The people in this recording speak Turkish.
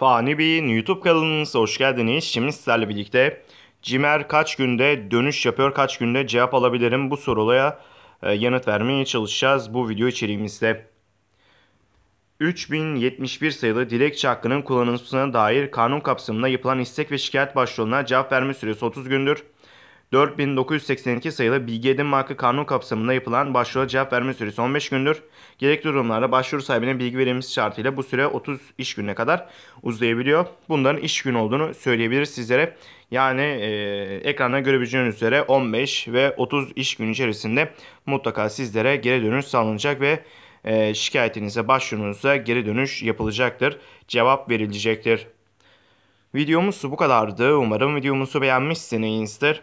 Fani Bey'in YouTube kanalınıza hoş geldiniz. Şimdi sizlerle birlikte Cimer kaç günde dönüş yapıyor, kaç günde cevap alabilirim bu soruya e, yanıt vermeye çalışacağız bu video içeriğimizde. 3071 sayılı dilekçe hakkının kullanılmasına dair kanun kapsamında yapılan istek ve şikayet başvuruna cevap verme süresi 30 gündür. 4982 sayılı bilgi edinme hakkı kanun kapsamında yapılan başvura cevap verme süresi 15 gündür. Gerekli durumlarda başvuru sahibine bilgi verilmesi şartıyla bu süre 30 iş gününe kadar uzayabiliyor. Bunların iş günü olduğunu söyleyebiliriz sizlere. Yani e, ekranda görebileceğiniz üzere 15 ve 30 iş günü içerisinde mutlaka sizlere geri dönüş sağlanacak ve e, şikayetinize başvurunuza geri dönüş yapılacaktır. Cevap verilecektir. Videomuz bu kadardı. Umarım videomuzu beğenmişsinizdir.